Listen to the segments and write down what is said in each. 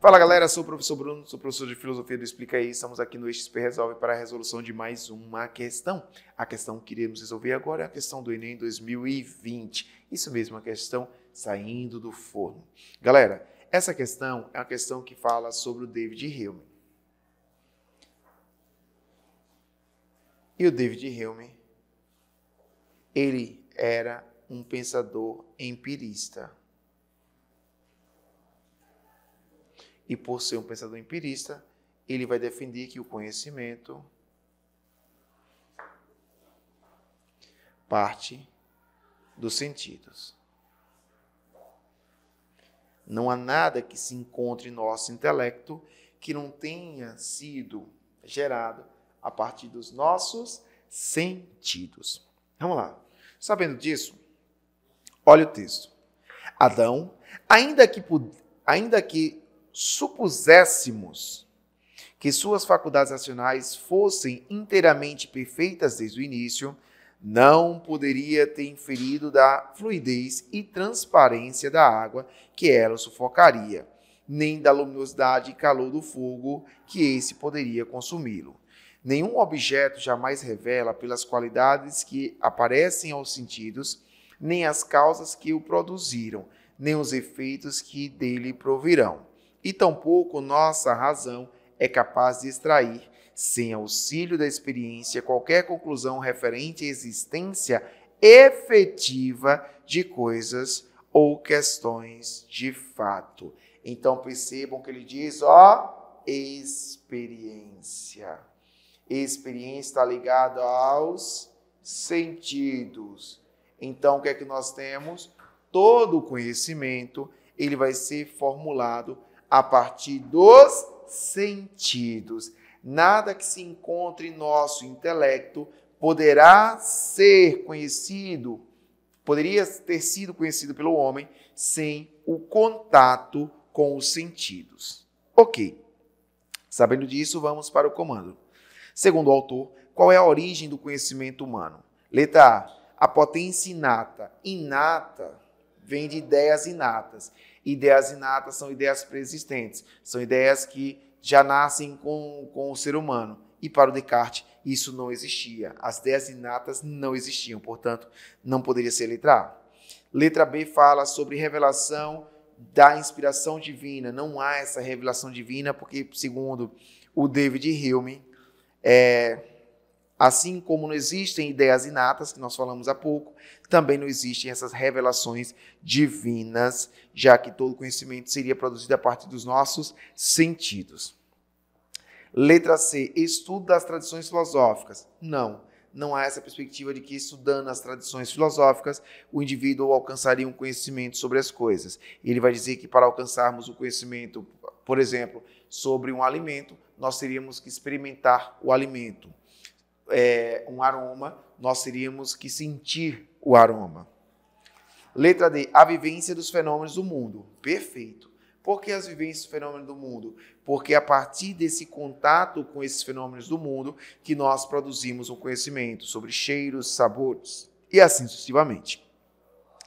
Fala galera, sou o professor Bruno, sou professor de filosofia do Explica aí. Estamos aqui no XP Resolve para a resolução de mais uma questão. A questão que iremos resolver agora é a questão do Enem 2020. Isso mesmo, a questão saindo do forno. Galera, essa questão é a questão que fala sobre o David Hume. E o David Hume, ele era um pensador empirista. E por ser um pensador empirista, ele vai defender que o conhecimento parte dos sentidos. Não há nada que se encontre em nosso intelecto que não tenha sido gerado a partir dos nossos sentidos. Vamos lá. Sabendo disso, olha o texto. Adão, ainda que, ainda que supuséssemos que suas faculdades racionais fossem inteiramente perfeitas desde o início, não poderia ter inferido da fluidez e transparência da água que ela sufocaria, nem da luminosidade e calor do fogo que esse poderia consumi-lo. Nenhum objeto jamais revela pelas qualidades que aparecem aos sentidos, nem as causas que o produziram, nem os efeitos que dele provirão e tampouco nossa razão é capaz de extrair, sem auxílio da experiência, qualquer conclusão referente à existência efetiva de coisas ou questões de fato. Então percebam que ele diz, ó, experiência. Experiência está ligada aos sentidos. Então o que é que nós temos? Todo o conhecimento ele vai ser formulado a partir dos sentidos. Nada que se encontre em nosso intelecto poderá ser conhecido, poderia ter sido conhecido pelo homem sem o contato com os sentidos. Ok. Sabendo disso, vamos para o comando. Segundo o autor, qual é a origem do conhecimento humano? Letra A. A potência inata. Inata vem de ideias inatas ideias inatas, são ideias preexistentes, são ideias que já nascem com, com o ser humano. E para o Descartes, isso não existia. As ideias inatas não existiam, portanto, não poderia ser letra A. Letra B fala sobre revelação da inspiração divina. Não há essa revelação divina, porque, segundo o David Hume, é, Assim como não existem ideias inatas, que nós falamos há pouco, também não existem essas revelações divinas, já que todo conhecimento seria produzido a partir dos nossos sentidos. Letra C, estudo das tradições filosóficas. Não, não há essa perspectiva de que estudando as tradições filosóficas, o indivíduo alcançaria um conhecimento sobre as coisas. Ele vai dizer que para alcançarmos o conhecimento, por exemplo, sobre um alimento, nós teríamos que experimentar o alimento é, um aroma, nós teríamos que sentir o aroma. Letra D, a vivência dos fenômenos do mundo. Perfeito. Por que as vivências dos fenômenos do mundo? Porque é a partir desse contato com esses fenômenos do mundo que nós produzimos o um conhecimento sobre cheiros, sabores e assim sucessivamente.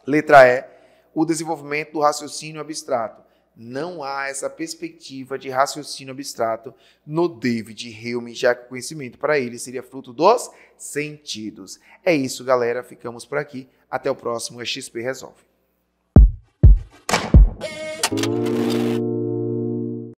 Letra E, o desenvolvimento do raciocínio abstrato não há essa perspectiva de raciocínio abstrato no David Hume, já que o conhecimento para ele seria fruto dos sentidos. É isso, galera. Ficamos por aqui. Até o próximo XP Resolve.